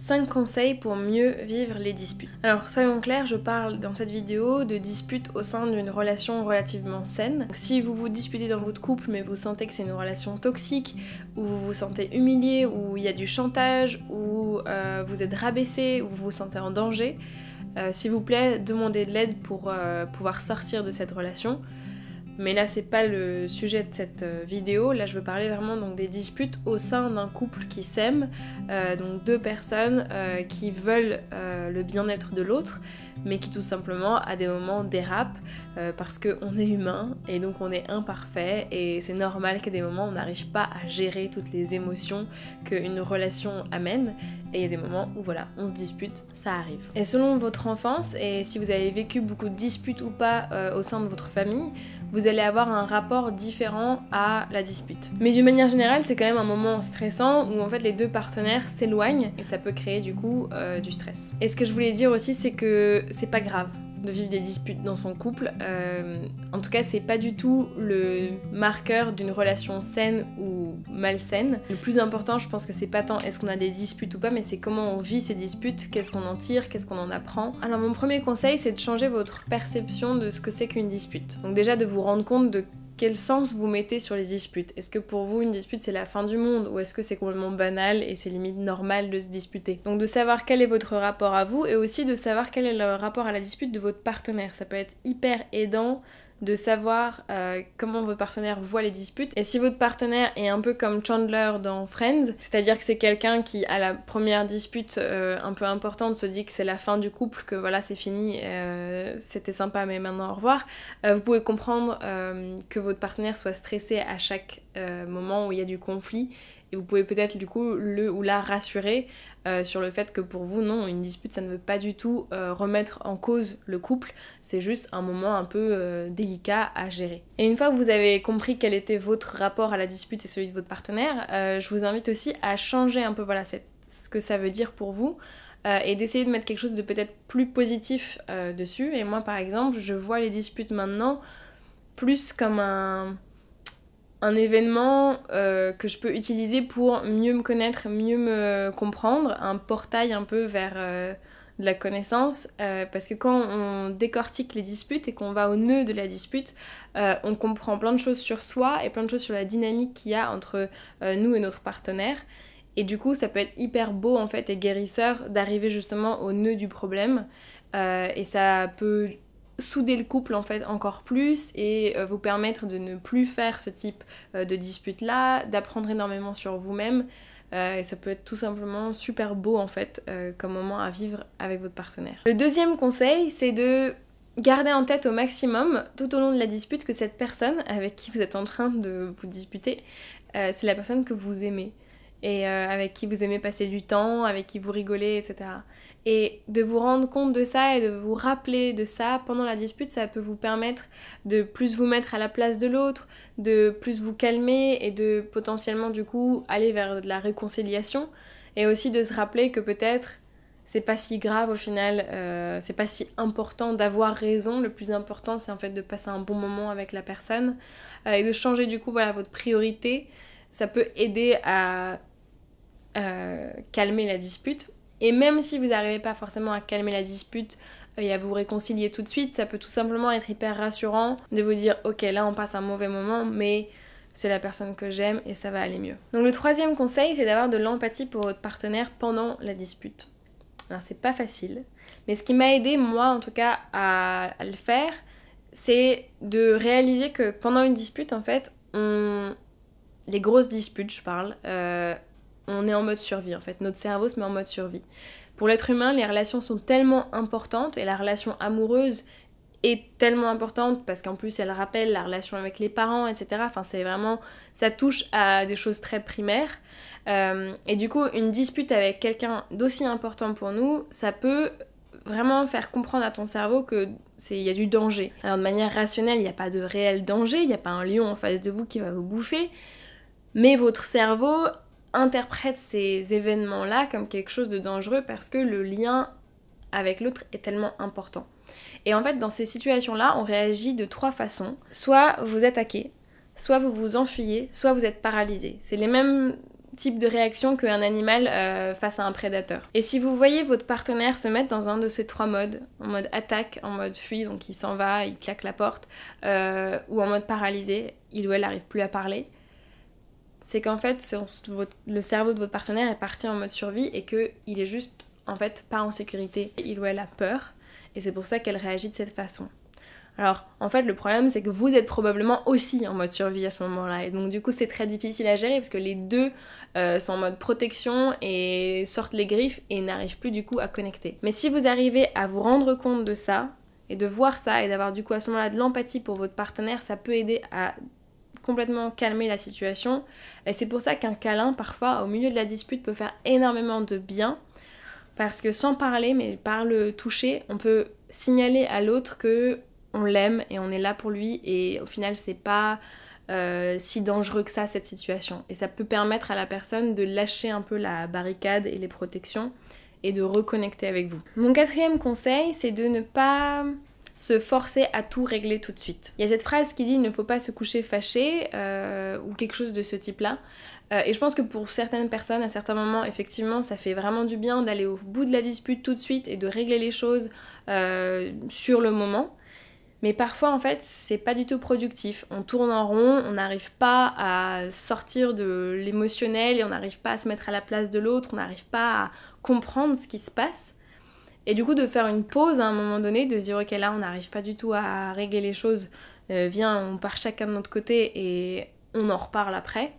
5 conseils pour mieux vivre les disputes. Alors soyons clairs, je parle dans cette vidéo de disputes au sein d'une relation relativement saine. si vous vous disputez dans votre couple mais vous sentez que c'est une relation toxique, ou vous vous sentez humilié, ou il y a du chantage, ou euh, vous êtes rabaissé, ou vous vous sentez en danger, euh, s'il vous plaît, demandez de l'aide pour euh, pouvoir sortir de cette relation. Mais là, c'est pas le sujet de cette euh, vidéo. Là, je veux parler vraiment donc, des disputes au sein d'un couple qui s'aime, euh, donc deux personnes euh, qui veulent le bien-être de l'autre, mais qui tout simplement à des moments dérapent parce qu'on est humain et donc on est imparfait et c'est normal qu'à des moments on n'arrive pas à gérer toutes les émotions qu'une relation amène et il y a des moments où voilà, on se dispute, ça arrive. Et selon votre enfance et si vous avez vécu beaucoup de disputes ou pas euh, au sein de votre famille, vous allez avoir un rapport différent à la dispute. Mais d'une manière générale, c'est quand même un moment stressant où en fait les deux partenaires s'éloignent et ça peut créer du coup euh, du stress. Et ce que je voulais dire aussi, c'est que c'est pas grave de vivre des disputes dans son couple. Euh, en tout cas, c'est pas du tout le marqueur d'une relation saine ou malsaine. Le plus important, je pense que c'est pas tant est-ce qu'on a des disputes ou pas, mais c'est comment on vit ces disputes, qu'est-ce qu'on en tire, qu'est-ce qu'on en apprend. Alors mon premier conseil, c'est de changer votre perception de ce que c'est qu'une dispute. Donc déjà de vous rendre compte de quel sens vous mettez sur les disputes. Est-ce que pour vous une dispute c'est la fin du monde ou est-ce que c'est complètement banal et c'est limite normal de se disputer Donc de savoir quel est votre rapport à vous et aussi de savoir quel est le rapport à la dispute de votre partenaire. Ça peut être hyper aidant de savoir euh, comment votre partenaire voit les disputes. Et si votre partenaire est un peu comme Chandler dans Friends, c'est-à-dire que c'est quelqu'un qui, à la première dispute euh, un peu importante, se dit que c'est la fin du couple, que voilà, c'est fini, euh, c'était sympa, mais maintenant au revoir, vous pouvez comprendre que votre partenaire soit stressé à chaque moment où il y a du conflit et vous pouvez peut-être du coup le ou la rassurer euh, sur le fait que pour vous, non, une dispute, ça ne veut pas du tout euh, remettre en cause le couple. C'est juste un moment un peu euh, délicat à gérer. Et une fois que vous avez compris quel était votre rapport à la dispute et celui de votre partenaire, je vous invite aussi à changer un peu voilà, ce que ça veut dire pour vous. et d'essayer de mettre quelque chose de peut-être plus positif dessus. Et moi, par exemple, je vois les disputes maintenant plus comme un, un événement euh, que je peux utiliser pour mieux me connaître, mieux me comprendre, un portail un peu vers euh, de la connaissance, euh, parce que quand on décortique les disputes et qu'on va au nœud de la dispute, on comprend plein de choses sur soi et plein de choses sur la dynamique qu'il y a entre nous et notre partenaire. Et du coup, ça peut être hyper beau en fait et guérisseur d'arriver justement au nœud du problème. et ça peut souder le couple en fait encore plus et euh, vous permettre de ne plus faire ce type euh, de dispute là, d'apprendre énormément sur vous-même. Euh, et ça peut être tout simplement super beau en fait comme moment à vivre avec votre partenaire. Le deuxième conseil, c'est de garder en tête au maximum tout au long de la dispute que cette personne avec qui vous êtes en train de vous disputer, c'est la personne que vous aimez et avec qui vous aimez passer du temps, avec qui vous rigolez, etc. Et de vous rendre compte de ça et de vous rappeler de ça pendant la dispute, ça peut vous permettre de plus vous mettre à la place de l'autre, de plus vous calmer et de potentiellement du coup aller vers de la réconciliation. Et aussi de se rappeler que peut-être c'est pas si grave au final, euh, c'est pas si important d'avoir raison. Le plus important c'est en fait de passer un bon moment avec la personne euh, et de changer du coup voilà votre priorité. Ça peut aider à euh, calmer la dispute et même si vous n'arrivez pas forcément à calmer la dispute euh, et à vous réconcilier tout de suite, ça peut tout simplement être hyper rassurant de vous dire ok là on passe un mauvais moment mais c'est la personne que j'aime et ça va aller mieux. Donc le troisième conseil c'est d'avoir de l'empathie pour votre partenaire pendant la dispute. Alors c'est pas facile, mais ce qui m'a aidé moi en tout cas à, le faire, c'est de réaliser que pendant une dispute en fait, on... les grosses disputes je parle, euh, on est en mode survie en fait. Notre cerveau se met en mode survie. Pour l'être humain, les relations sont tellement importantes et la relation amoureuse est tellement importante parce qu'en plus elle rappelle la relation avec les parents, etc. Enfin, c'est vraiment. Ça touche à des choses très primaires. Euh, et du coup, une dispute avec quelqu'un d'aussi important pour nous, ça peut vraiment faire comprendre à ton cerveau que il y a du danger. Alors de manière rationnelle, il n'y a pas de réel danger, il n'y a pas un lion en face de vous qui va vous bouffer, mais votre cerveau interprète ces événements-là comme quelque chose de dangereux parce que le lien avec l'autre est tellement important. Et en fait, dans ces situations-là, on réagit de trois façons. Soit vous attaquez, soit vous vous enfuyez, soit vous êtes paralysé. C'est les mêmes types de réactions qu'un animal euh, face à un prédateur. Et si vous voyez votre partenaire se mettre dans un de ces trois modes, en mode attaque, en mode fuit, donc il s'en va, il claque la porte, euh, ou en mode paralysé, il ou elle n'arrive plus à parler, c'est qu'en fait, le cerveau de votre partenaire est parti en mode survie et que il est juste en fait pas en sécurité. Il ou elle a peur et c'est pour ça qu'elle réagit de cette façon. Alors en fait le problème c'est que vous êtes probablement aussi en mode survie à ce moment-là et donc du coup c'est très difficile à gérer parce que les deux euh, sont en mode protection et sortent les griffes et n'arrivent plus du coup à connecter. Mais si vous arrivez à vous rendre compte de ça et de voir ça et d'avoir du coup à ce moment-là de l'empathie pour votre partenaire ça peut aider à complètement calmer la situation. Et c'est pour ça qu'un câlin, parfois, au milieu de la dispute, peut faire énormément de bien. Parce que sans parler, mais par le toucher, on peut signaler à l'autre que on l'aime et on est là pour lui. Et au final, c'est pas euh, si dangereux que ça, cette situation. Et ça peut permettre à la personne de lâcher un peu la barricade et les protections et de reconnecter avec vous. Mon quatrième conseil, c'est de ne pas se forcer à tout régler tout de suite. Il y a cette phrase qui dit il ne faut pas se coucher fâché euh, ou quelque chose de ce type-là. Euh, et je pense que pour certaines personnes, à certains moments, effectivement, ça fait vraiment du bien d'aller au bout de la dispute tout de suite et de régler les choses euh, sur le moment. Mais parfois, en fait, c'est pas du tout productif. On tourne en rond, on n'arrive pas à sortir de l'émotionnel et on n'arrive pas à se mettre à la place de l'autre, on n'arrive pas à comprendre ce qui se passe. Et du coup, de faire une pause à un moment donné, de dire, ok, là, on n'arrive pas du tout à régler les choses, euh, viens, on part chacun de notre côté et on en reparle après.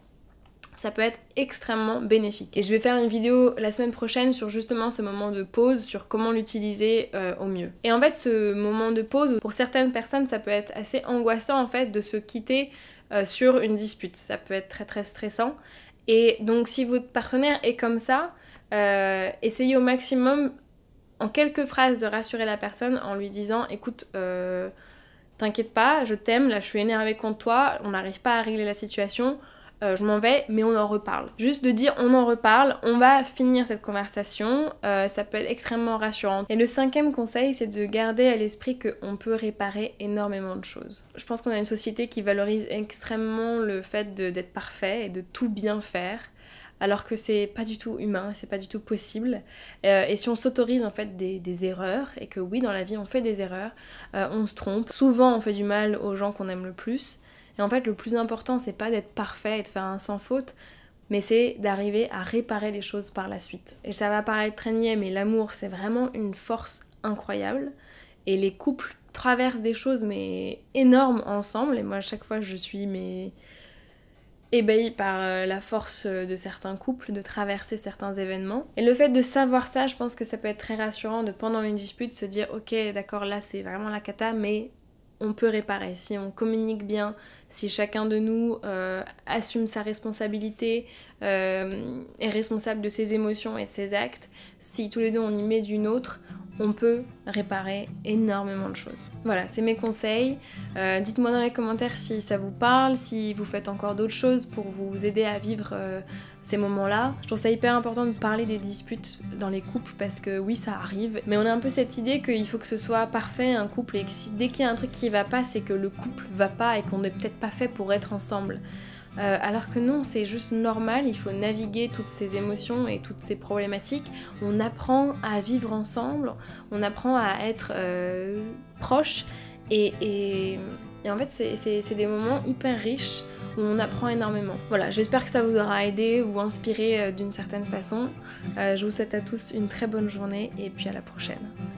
Ça peut être extrêmement bénéfique. Et je vais faire une vidéo la semaine prochaine sur justement ce moment de pause, sur comment l'utiliser euh, au mieux. Et en fait, ce moment de pause, pour certaines personnes, ça peut être assez angoissant en fait de se quitter euh, sur une dispute. Ça peut être très très stressant. Et donc, si votre partenaire est comme ça, essayez au maximum en quelques phrases de rassurer la personne en lui disant écoute, euh, t'inquiète pas, je t'aime, là je suis énervée contre toi, on n'arrive pas à régler la situation, euh, je m'en vais, mais on en reparle. Juste de dire on en reparle, on va finir cette conversation, euh, ça peut être extrêmement rassurant. Et le cinquième conseil, c'est de garder à l'esprit qu'on peut réparer énormément de choses. Je pense qu'on a une société qui valorise extrêmement le fait d'être parfait et de tout bien faire alors que c'est pas du tout humain, c'est pas du tout possible. Euh, et si on s'autorise en fait des, erreurs, et que oui, dans la vie on fait des erreurs, euh, on se trompe, souvent on fait du mal aux gens qu'on aime le plus. Et en fait, le plus important, c'est pas d'être parfait et de faire un sans faute, mais c'est d'arriver à réparer les choses par la suite. Et ça va paraître très mais l'amour, c'est vraiment une force incroyable. Et les couples traversent des choses, mais énormes ensemble. Et moi, à chaque fois, je suis, mais ébahi par euh, la force euh, de certains couples, de traverser certains événements. Et le fait de savoir ça, je pense que ça peut être très rassurant de pendant une dispute se dire ok d'accord là c'est vraiment la cata mais on peut réparer. Si on communique bien, si chacun de nous euh, assume sa responsabilité, euh, est responsable de ses émotions et de ses actes, si tous les deux on y met d'une autre, on peut réparer énormément de choses. Voilà, c'est mes conseils. Euh, dites-moi dans les commentaires si ça vous parle, si vous faites encore d'autres choses pour vous aider à vivre ces moments-là. Je trouve ça hyper important de parler des disputes dans les couples parce que oui, ça arrive, mais on a un peu cette idée qu'il faut que ce soit parfait un couple et que dès qu'il y a un truc qui va pas, c'est que le couple va pas et qu'on n'est peut-être pas fait pour être ensemble. Euh, alors que non, c'est juste normal, il faut naviguer toutes ces émotions et toutes ces problématiques. On apprend à vivre ensemble, on apprend à être euh, proche et, et en fait c'est des moments hyper riches on apprend énormément. Voilà, j'espère que ça vous aura aidé ou inspiré euh, d'une certaine façon. Euh, je vous souhaite à tous une très bonne journée et puis à la prochaine.